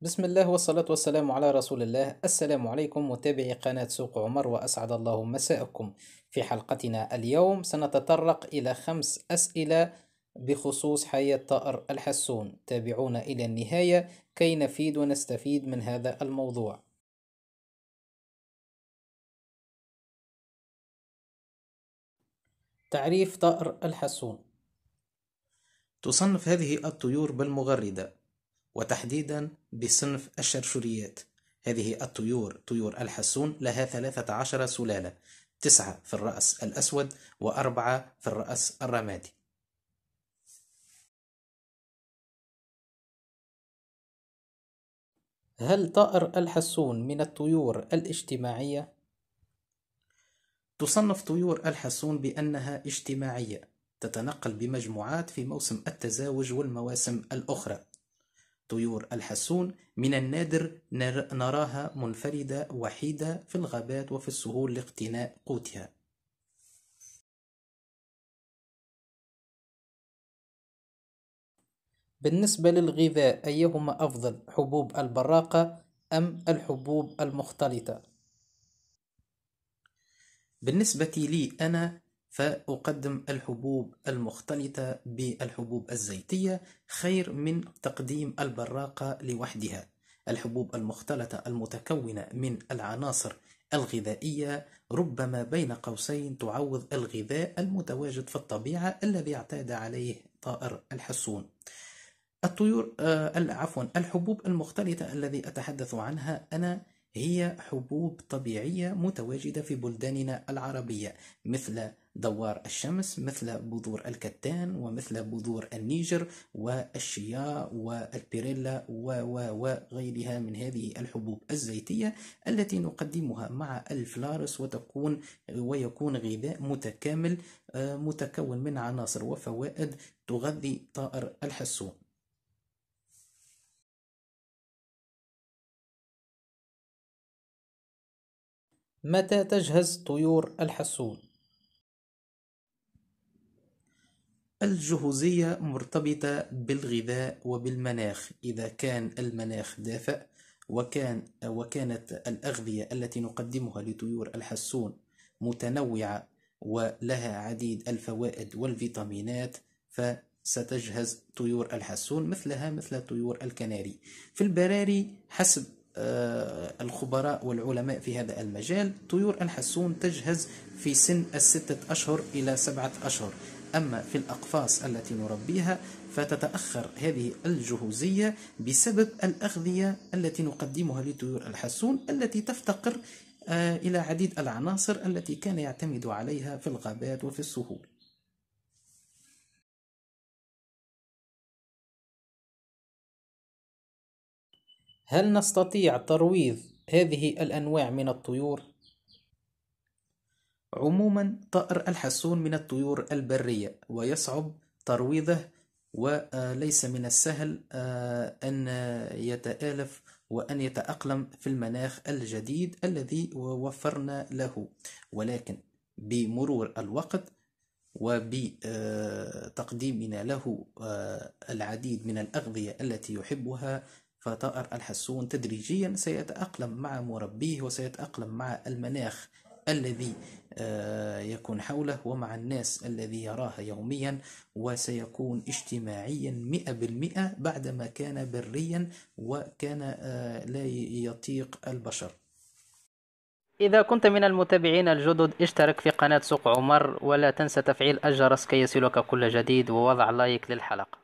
بسم الله والصلاة والسلام على رسول الله السلام عليكم متابعي قناة سوق عمر وأسعد الله مساءكم في حلقتنا اليوم سنتطرق إلى خمس أسئلة بخصوص حياة طائر الحسون تابعونا إلى النهاية كي نفيد ونستفيد من هذا الموضوع تعريف طائر الحسون تصنف هذه الطيور بالمغردة وتحديدا بصنف الشرشوريات هذه الطيور طيور الحسون لها 13 سلالة تسعة في الرأس الأسود وأربعة في الرأس الرمادي هل طائر الحسون من الطيور الاجتماعية؟ تصنف طيور الحسون بأنها اجتماعية تتنقل بمجموعات في موسم التزاوج والمواسم الأخرى طيور الحسون من النادر نراها منفردة وحيدة في الغابات وفي السهول لاقتناء قوتها بالنسبة للغذاء أيهما أفضل حبوب البراقة أم الحبوب المختلطة؟ بالنسبة لي أنا فأقدم الحبوب المختلطة بالحبوب الزيتية خير من تقديم البراقة لوحدها الحبوب المختلطة المتكونة من العناصر الغذائية ربما بين قوسين تعوض الغذاء المتواجد في الطبيعة الذي اعتاد عليه طائر الحسون الطيور آه عفوا الحبوب المختلطة الذي أتحدث عنها أنا هي حبوب طبيعية متواجدة في بلداننا العربية مثل دوار الشمس مثل بذور الكتان ومثل بذور النيجر والشيا والبيريلا وغيرها من هذه الحبوب الزيتية التي نقدمها مع الفلارس وتكون ويكون غذاء متكامل آه، متكون من عناصر وفوائد تغذي طائر الحسون متى تجهز طيور الحسون؟ الجهوزية مرتبطة بالغذاء وبالمناخ إذا كان المناخ دافئ وكان وكانت الأغذية التي نقدمها لطيور الحسون متنوعة ولها عديد الفوائد والفيتامينات فستجهز طيور الحسون مثلها مثل طيور الكناري في البراري حسب آه، الخبراء والعلماء في هذا المجال طيور الحسون تجهز في سن الستة أشهر إلى سبعة أشهر أما في الأقفاص التي نربيها فتتأخر هذه الجهوزية بسبب الأغذية التي نقدمها لطيور الحسون التي تفتقر آه، إلى عديد العناصر التي كان يعتمد عليها في الغابات وفي السهول هل نستطيع ترويض هذه الأنواع من الطيور؟ عموما طائر الحسون من الطيور البرية ويصعب ترويضه وليس آه، من السهل آه، أن يتآلف وأن يتأقلم في المناخ الجديد الذي وفرنا له ولكن بمرور الوقت وبتقديمنا آه، له العديد من الأغذية التي يحبها فطائر الحسون تدريجيا سيتأقلم مع مربيه وسيتأقلم مع المناخ الذي آه، يكون حوله ومع الناس الذي يراها يوميا وسيكون اجتماعيا مئة بالمئة بعدما كان بريا وكان آه، لا يطيق البشر إذا كنت من المتابعين الجدد اشترك في قناة سوق عمر ولا تنسى تفعيل الجرس كي يصلك كل جديد ووضع لايك للحلقة